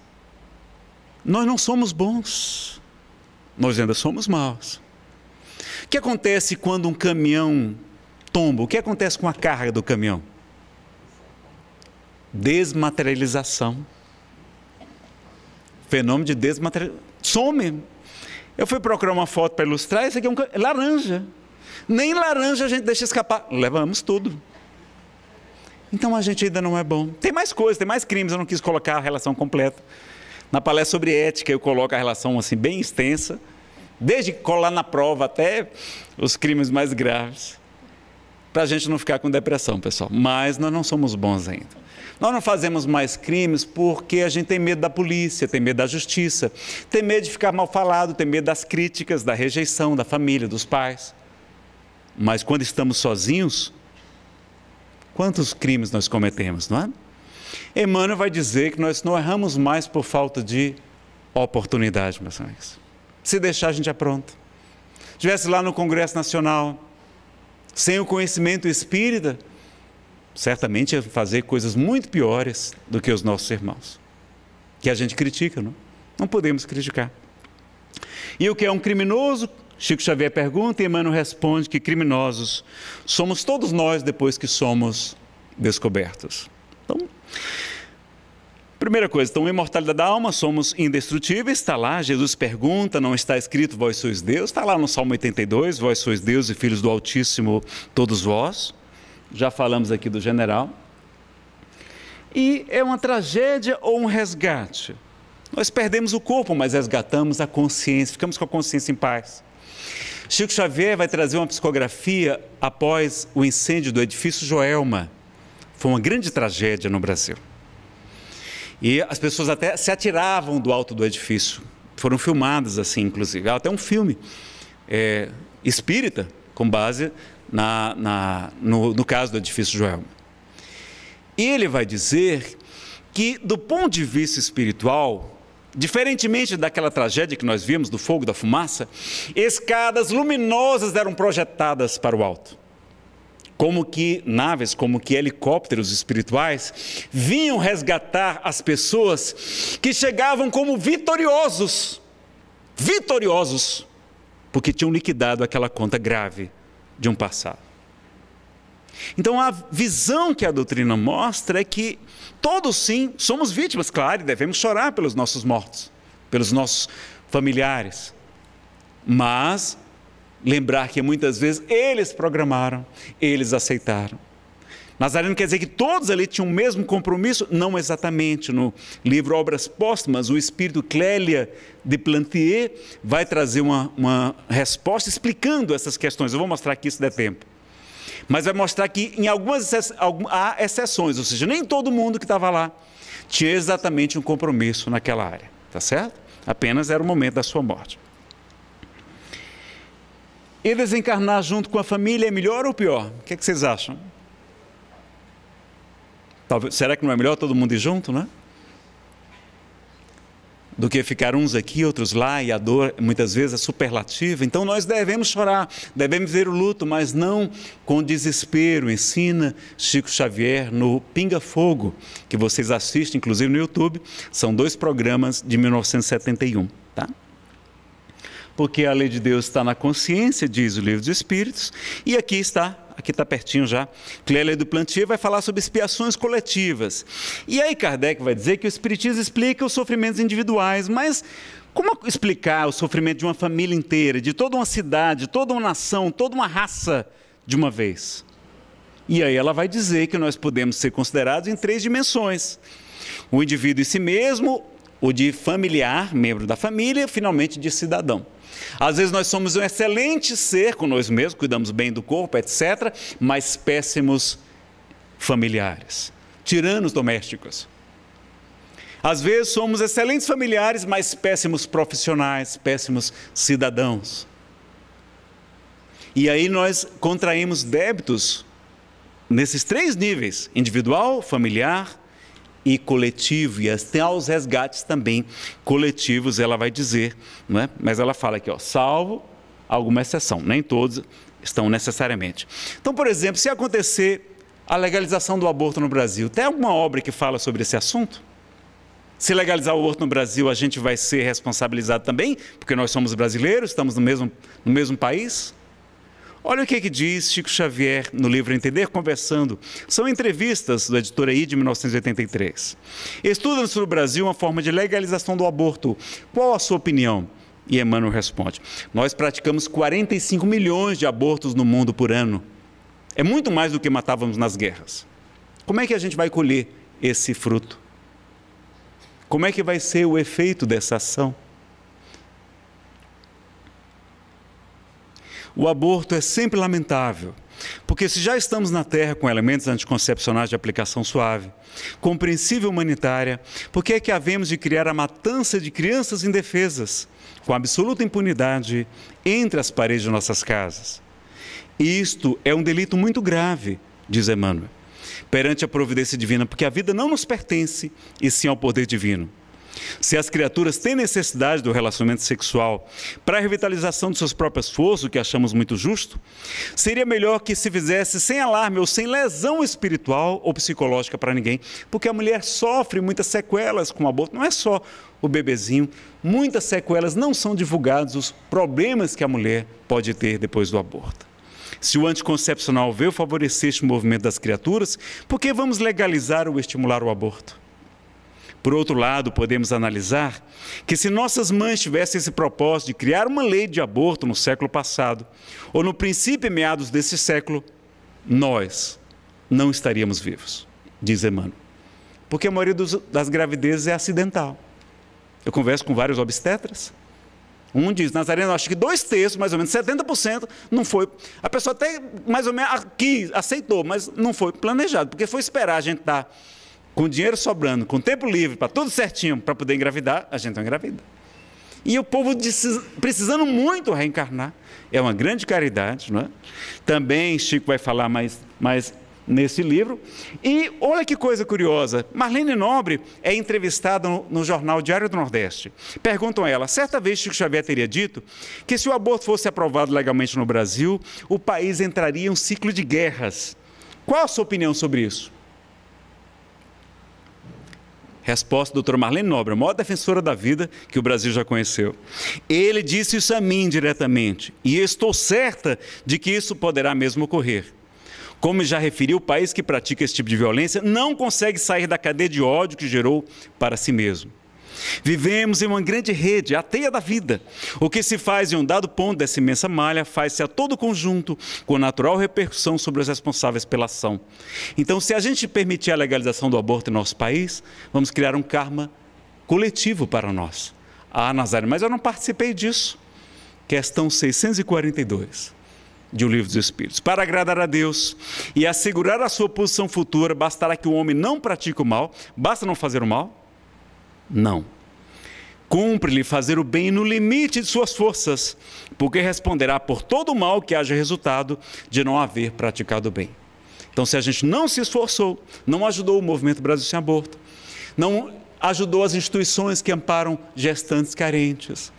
Nós não somos bons, nós ainda somos maus. O que acontece quando um caminhão tomba? O que acontece com a carga do caminhão? Desmaterialização. Fenômeno de desmaterialização. Some. Eu fui procurar uma foto para ilustrar, isso aqui é um laranja. Nem laranja a gente deixa escapar. Levamos tudo. Então a gente ainda não é bom. Tem mais coisas, tem mais crimes, eu não quis colocar a relação completa. Na palestra sobre ética eu coloco a relação assim bem extensa, Desde colar na prova até os crimes mais graves. Para a gente não ficar com depressão, pessoal. Mas nós não somos bons ainda. Nós não fazemos mais crimes porque a gente tem medo da polícia, tem medo da justiça, tem medo de ficar mal falado, tem medo das críticas, da rejeição, da família, dos pais. Mas quando estamos sozinhos, quantos crimes nós cometemos, não é? Emmanuel vai dizer que nós não erramos mais por falta de oportunidade, meus amigos. Se deixar, a gente apronta. Estivesse lá no Congresso Nacional, sem o conhecimento espírita, certamente ia fazer coisas muito piores do que os nossos irmãos. Que a gente critica, não? Não podemos criticar. E o que é um criminoso? Chico Xavier pergunta e Emmanuel responde que criminosos somos todos nós depois que somos descobertos. Então, Primeira coisa, então, imortalidade da alma, somos indestrutíveis, está lá. Jesus pergunta, não está escrito, vós sois Deus, está lá no Salmo 82, vós sois Deus e filhos do Altíssimo, todos vós. Já falamos aqui do general. E é uma tragédia ou um resgate? Nós perdemos o corpo, mas resgatamos a consciência, ficamos com a consciência em paz. Chico Xavier vai trazer uma psicografia após o incêndio do edifício Joelma. Foi uma grande tragédia no Brasil. E as pessoas até se atiravam do alto do edifício. Foram filmadas assim, inclusive. Há até um filme é, espírita, com base na, na no, no, caso do edifício E Ele vai dizer que, do ponto de vista espiritual, diferentemente daquela tragédia que nós vimos do fogo, da fumaça, escadas luminosas eram projetadas para o alto como que naves, como que helicópteros espirituais, vinham resgatar as pessoas que chegavam como vitoriosos, vitoriosos, porque tinham liquidado aquela conta grave de um passado. Então a visão que a doutrina mostra é que todos sim somos vítimas, claro, e devemos chorar pelos nossos mortos, pelos nossos familiares. Mas lembrar que muitas vezes eles programaram, eles aceitaram. Nazareno quer dizer que todos ali tinham o mesmo compromisso? Não exatamente. No livro Obras Póstumas, o espírito Clélia de Plantier vai trazer uma, uma resposta explicando essas questões. Eu vou mostrar que isso der tempo. Mas vai mostrar que em algumas há exceções, ou seja, nem todo mundo que estava lá tinha exatamente um compromisso naquela área, tá certo? Apenas era o momento da sua morte. E desencarnar junto com a família é melhor ou pior? O que, é que vocês acham? Talvez, será que não é melhor todo mundo ir junto, né? do que ficar uns aqui, outros lá, e a dor muitas vezes é superlativa. Então nós devemos chorar, devemos ver o luto, mas não com desespero. Ensina Chico Xavier no Pinga Fogo, que vocês assistem, inclusive no YouTube. São dois programas de 1971 porque a lei de Deus está na consciência, diz o livro dos Espíritos, e aqui está aqui está pertinho já, Clélia do Plantier vai falar sobre expiações coletivas. E aí Kardec vai dizer que o Espiritismo explica os sofrimentos individuais, mas como explicar o sofrimento de uma família inteira, de toda uma cidade, toda uma nação, toda uma raça de uma vez? E aí ela vai dizer que nós podemos ser considerados em três dimensões. O indivíduo em si mesmo, o de familiar, membro da família, e finalmente de cidadão. Às vezes nós somos um excelente ser com nós mesmos, cuidamos bem do corpo, etc., mas péssimos familiares, tiranos domésticos. Às vezes somos excelentes familiares, mas péssimos profissionais, péssimos cidadãos. E aí nós contraímos débitos nesses três níveis: individual, familiar e coletivo, e até assim, aos resgates também coletivos, ela vai dizer, não é? mas ela fala aqui, ó, salvo alguma exceção, nem todos estão necessariamente. Então, por exemplo, se acontecer a legalização do aborto no Brasil, tem alguma obra que fala sobre esse assunto? Se legalizar o aborto no Brasil, a gente vai ser responsabilizado também, porque nós somos brasileiros, estamos no mesmo, no mesmo país? Olha o que, é que diz Chico Xavier no livro Entender Conversando. São entrevistas do editora I de 1983. Estuda-se no Brasil uma forma de legalização do aborto. Qual a sua opinião? E Emmanuel responde: Nós praticamos 45 milhões de abortos no mundo por ano. É muito mais do que matávamos nas guerras. Como é que a gente vai colher esse fruto? Como é que vai ser o efeito dessa ação? o aborto é sempre lamentável. Porque se já estamos na Terra com elementos anticoncepcionais de aplicação suave, compreensível humanitária, por que é que havemos de criar a matança de crianças indefesas, com absoluta impunidade, entre as paredes de nossas casas? Isto é um delito muito grave, diz Emmanuel, perante a providência divina, porque a vida não nos pertence, e sim ao poder divino. Se as criaturas têm necessidade do relacionamento sexual para a revitalização de suas próprias forças, o que achamos muito justo, seria melhor que se fizesse sem alarme ou sem lesão espiritual ou psicológica para ninguém, porque a mulher sofre muitas sequelas com o aborto, não é só o bebezinho, muitas sequelas não são divulgados os problemas que a mulher pode ter depois do aborto. Se o anticoncepcional veio favorecer este movimento das criaturas, por que vamos legalizar ou estimular o aborto? Por outro lado, podemos analisar que se nossas mães tivessem esse propósito de criar uma lei de aborto no século passado, ou no princípio e meados desse século, nós não estaríamos vivos, diz Emmanuel. Porque a maioria dos, das gravidezes é acidental. Eu converso com vários obstetras. Um diz, Nazareno, acho que dois terços, mais ou menos, 70%, não foi. A pessoa até mais ou menos aqui aceitou, mas não foi planejado, porque foi esperar a gente estar. Tá com dinheiro sobrando, com tempo livre, para tudo certinho, para poder engravidar, a gente não engravida. E o povo precisando muito reencarnar. É uma grande caridade, não é? Também Chico vai falar mais, mais nesse livro. E olha que coisa curiosa: Marlene Nobre é entrevistada no, no, jornal Diário do Nordeste. Perguntam a ela: certa vez Chico Xavier teria dito que se o aborto fosse aprovado legalmente no Brasil, o país entraria em um ciclo de guerras. Qual a sua opinião sobre isso? Resposta do Dr. Marlene Nobre, a maior defensora da vida que o Brasil já conheceu. Ele disse isso a mim diretamente, e estou certa de que isso poderá mesmo ocorrer. Como já referi, o país que pratica esse tipo de violência não consegue sair da cadeia de ódio que gerou para si mesmo. Vivemos em uma grande rede, a teia da vida. O que se faz em um dado ponto dessa imensa malha faz-se a todo conjunto, com natural repercussão sobre os responsáveis pela ação. Então, se a gente permitir a legalização do aborto em nosso país, vamos criar um karma coletivo para nós. Ah, Nazário, mas eu não participei disso. Questão 642 de O Livro dos Espíritos. Para agradar a Deus e assegurar a sua posição futura, bastará que o homem não pratique o mal, basta não fazer o mal, não. Cumpre-lhe fazer o bem no limite de suas forças, porque responderá por todo o mal que haja resultado de não haver praticado o bem. Então, se a gente não se esforçou, não ajudou o movimento Brasil Sem Aborto, não ajudou as instituições que amparam gestantes carentes,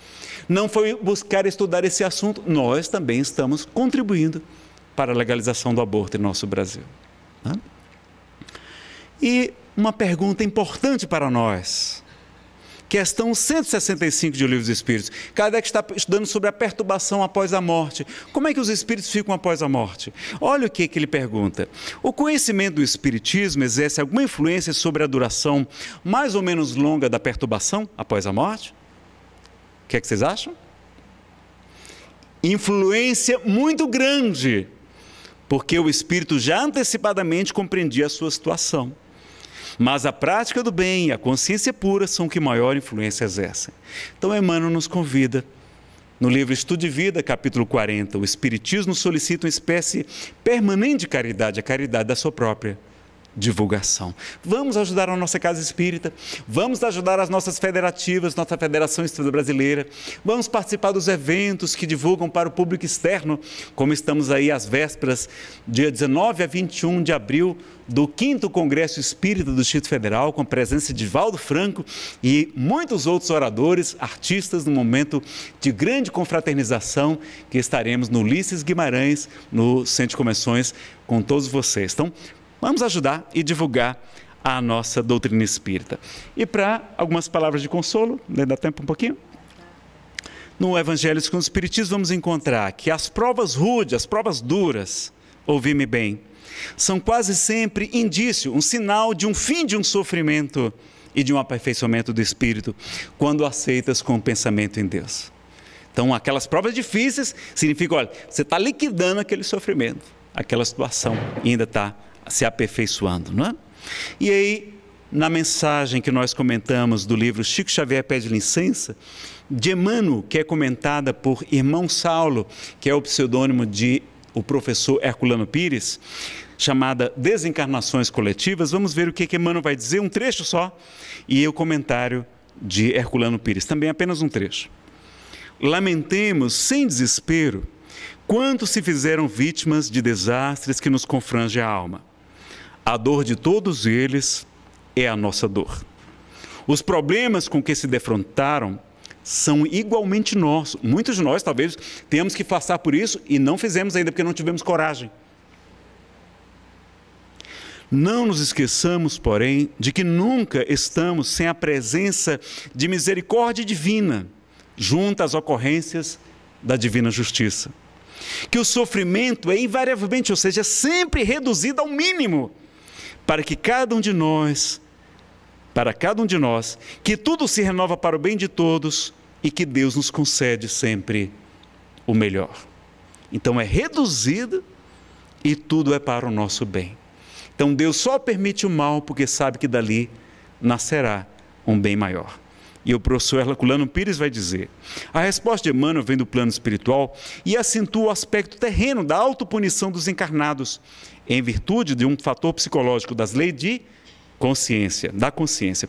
não foi buscar estudar esse assunto, nós também estamos contribuindo para a legalização do aborto em nosso Brasil. E uma pergunta importante para nós Questão 165 de O Livro dos Espíritos. Kardec está estudando sobre a perturbação após a morte. Como é que os espíritos ficam após a morte? Olha o que, que ele pergunta. O conhecimento do espiritismo exerce alguma influência sobre a duração mais ou menos longa da perturbação após a morte? O que é que vocês acham? Influência muito grande, porque o espírito já antecipadamente compreendia a sua situação. Mas a prática do bem e a consciência pura são que maior influência exercem. Então, Emmanuel nos convida. No livro Estudo de Vida, capítulo 40, o Espiritismo solicita uma espécie permanente de caridade, a caridade da sua própria divulgação. Vamos ajudar a nossa casa espírita, vamos ajudar as nossas federativas, nossa Federação Espírita Brasileira, vamos participar dos eventos que divulgam para o público externo, como estamos aí às vésperas, dia 19 a 21 de abril, do 5 Congresso Espírita do Distrito Federal, com a presença de Valdo Franco e muitos outros oradores, artistas, no momento de grande confraternização que estaremos no Ulisses Guimarães, no Centro de Convenções, com todos vocês. Então, Vamos ajudar e divulgar a nossa doutrina espírita. E para algumas palavras de consolo, né, dá tempo um pouquinho? No Evangelho segundo o Espiritismo vamos encontrar que as provas rudes, as provas duras, ouvi-me bem, são quase sempre indício, um sinal de um fim de um sofrimento e de um aperfeiçoamento do espírito, quando aceitas com o pensamento em Deus. Então, aquelas provas difíceis significam, olha, você está liquidando aquele sofrimento, aquela situação ainda está se aperfeiçoando, não é? E aí, na mensagem que nós comentamos do livro Chico Xavier Pede Licença, de Emmanuel, que é comentada por Irmão Saulo, que é o pseudônimo de o professor Herculano Pires, chamada Desencarnações Coletivas. Vamos ver o que, que Emmanuel vai dizer, um trecho só, e o comentário de Herculano Pires, também apenas um trecho. Lamentemos sem desespero quantos se fizeram vítimas de desastres que nos confrange a alma a dor de todos eles é a nossa dor. Os problemas com que se defrontaram são igualmente nossos. Muitos de nós, talvez, temos que passar por isso e não fizemos ainda porque não tivemos coragem. Não nos esqueçamos, porém, de que nunca estamos sem a presença de misericórdia divina, junto às ocorrências da divina justiça. Que o sofrimento é invariavelmente, ou seja, sempre reduzido ao mínimo para que cada um de nós, para cada um de nós, que tudo se renova para o bem de todos e que Deus nos concede sempre o melhor. Então é reduzido e tudo é para o nosso bem. Então Deus só permite o mal porque sabe que dali nascerá um bem maior. E o professor Herculano Pires vai dizer: a resposta de Emmanuel vem do plano espiritual e acentua o aspecto terreno da autopunição dos encarnados em virtude de um fator psicológico das leis de consciência, da consciência.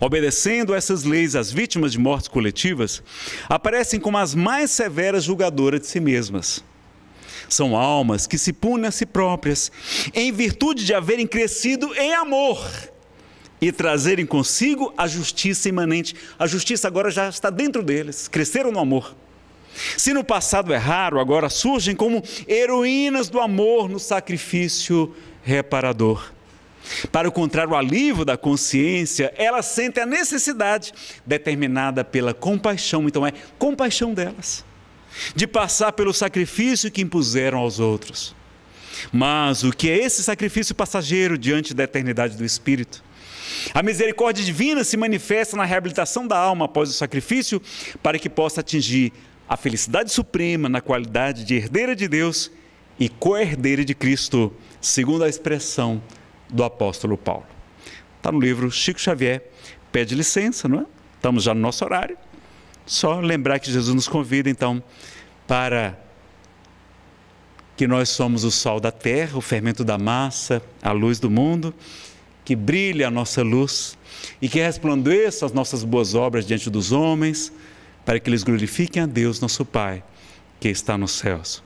Obedecendo essas leis, as vítimas de mortes coletivas aparecem como as mais severas julgadoras de si mesmas. São almas que se punem a si próprias em virtude de haverem crescido em amor e trazerem consigo a justiça imanente. A justiça agora já está dentro deles, cresceram no amor. Se no passado é raro, agora surgem como heroínas do amor no sacrifício reparador. Para encontrar o alívio da consciência, elas sentem a necessidade determinada pela compaixão, então é compaixão delas, de passar pelo sacrifício que impuseram aos outros. Mas o que é esse sacrifício passageiro diante da eternidade do Espírito? A misericórdia divina se manifesta na reabilitação da alma após o sacrifício, para que possa atingir a felicidade suprema na qualidade de herdeira de Deus e co-herdeira de Cristo, segundo a expressão do apóstolo Paulo. Está no livro Chico Xavier. Pede licença, não é? Estamos já no nosso horário. Só lembrar que Jesus nos convida, então, para que nós somos o sol da terra, o fermento da massa, a luz do mundo, que brilhe a nossa luz e que resplandeça as nossas boas obras diante dos homens para que eles glorifiquem a Deus, nosso Pai, que está nos céus.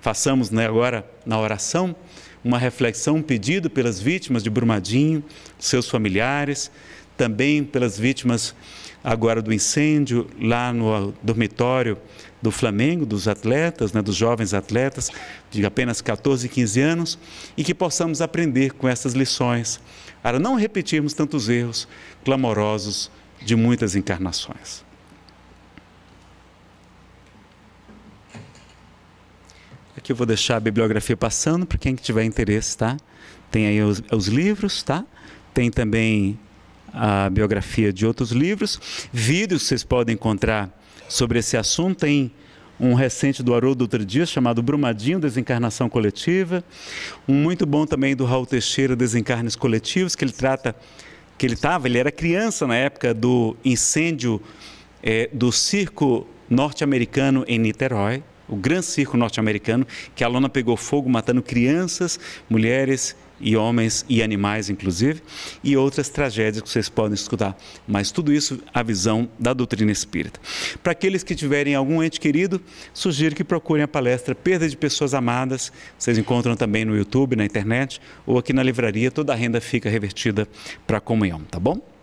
Façamos né, agora, na oração, uma reflexão, um pedido pelas vítimas de Brumadinho, seus familiares, também pelas vítimas agora do incêndio lá no dormitório do Flamengo, dos atletas, né, dos jovens atletas de apenas 14 e 15 anos, e que possamos aprender com essas lições para não repetirmos tantos erros clamorosos de muitas encarnações. Aqui eu vou deixar a bibliografia passando para quem tiver interesse, tá? Tem aí os, os livros, tá? Tem também a biografia de outros livros. Vídeos vocês podem encontrar sobre esse assunto. Tem um recente do Haroldo outro dia chamado Brumadinho, Desencarnação Coletiva. Um muito bom também do Raul Teixeira, Desencarnes Coletivos, que ele trata, que ele estava, ele era criança na época do incêndio é, do circo norte-americano em Niterói o Gran Circo norte-americano, que a lona pegou fogo matando crianças, mulheres e homens e animais, inclusive, e outras tragédias que vocês podem escutar. Mas tudo isso a visão da doutrina espírita. Para aqueles que tiverem algum ente querido, sugiro que procurem a palestra Perda de Pessoas Amadas. Vocês encontram também no YouTube, na internet ou aqui na livraria. Toda a renda fica revertida para a comunhão, tá bom?